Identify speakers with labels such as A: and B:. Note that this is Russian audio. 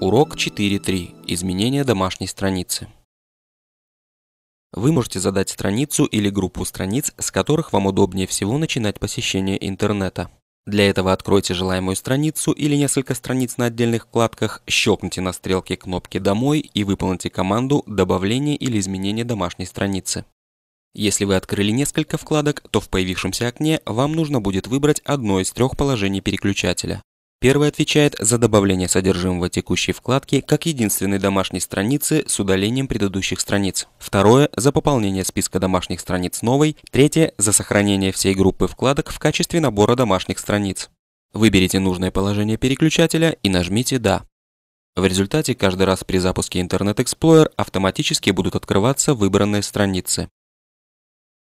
A: Урок 4.3. Изменение домашней страницы. Вы можете задать страницу или группу страниц, с которых вам удобнее всего начинать посещение интернета. Для этого откройте желаемую страницу или несколько страниц на отдельных вкладках, щелкните на стрелке кнопки «Домой» и выполните команду «Добавление или изменение домашней страницы». Если вы открыли несколько вкладок, то в появившемся окне вам нужно будет выбрать одно из трех положений переключателя. Первый отвечает за добавление содержимого текущей вкладки как единственной домашней страницы с удалением предыдущих страниц. Второе – за пополнение списка домашних страниц новой. Третье – за сохранение всей группы вкладок в качестве набора домашних страниц. Выберите нужное положение переключателя и нажмите «Да». В результате каждый раз при запуске Internet Explorer автоматически будут открываться выбранные страницы.